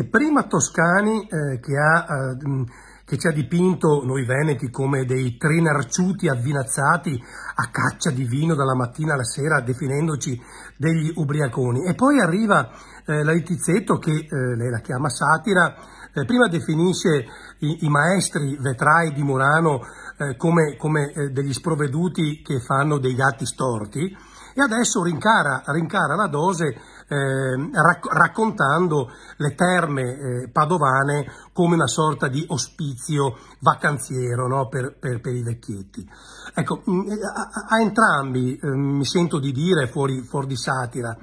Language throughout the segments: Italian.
E prima Toscani eh, che, ha, eh, che, ci ha dipinto noi veneti come dei trinarciuti avvinazzati a caccia di vino dalla mattina alla sera definendoci degli ubriaconi. E poi arriva eh, la Littizzetto che eh, lei la chiama satira, eh, prima definisce i, i, maestri vetrai di Murano eh, come, come degli sprovveduti che fanno dei gatti storti e adesso rincara, rincara la dose eh, rac- raccontando le terme eh, padovane come una sorta di ospizio vacanziero no? per, per, per, i vecchietti. Ecco, mm, eh, a, a entrambi eh, mi sento di dire, fuori, fuori di satira,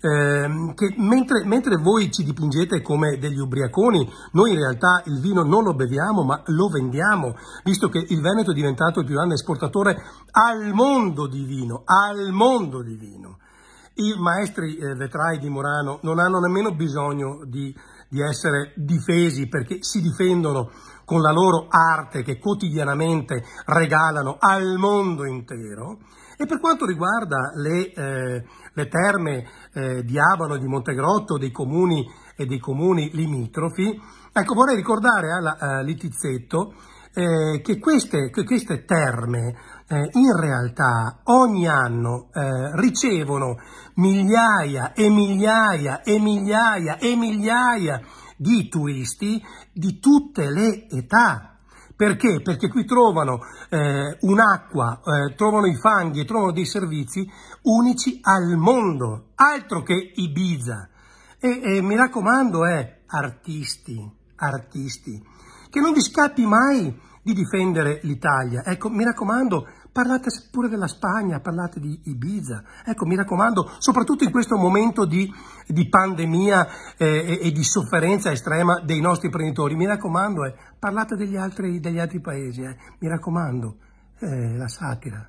eh, che mentre, mentre, voi ci dipingete come degli ubriaconi, noi in realtà il vino non lo beviamo ma lo vendiamo, visto che il Veneto è diventato il più grande esportatore al mondo di vino, al mondo di vino. I maestri eh, vetrai di Murano non hanno nemmeno bisogno di, di essere difesi perché si difendono con la loro arte che quotidianamente regalano al mondo intero. E per quanto riguarda le, eh, le terme eh, di Abano e di Montegrotto, dei comuni e dei comuni limitrofi, ecco, vorrei ricordare alla eh, Litizzetto eh, che, queste, che, queste, terme eh, in realtà ogni anno eh, ricevono migliaia e migliaia e migliaia e migliaia di turisti di tutte le età. Perché? Perché qui trovano eh, un'acqua, eh, trovano i fanghi, e trovano dei servizi unici al mondo, altro che Ibiza. E, e mi raccomando, eh, artisti, artisti che non vi scappi mai di difendere l'Italia. Ecco, mi raccomando, parlate pure della Spagna, parlate di Ibiza. Ecco, mi raccomando, soprattutto in questo momento di, di pandemia eh, e, di sofferenza estrema dei nostri imprenditori, mi raccomando, eh, parlate degli altri, degli altri paesi, eh. mi raccomando, eh, la satira.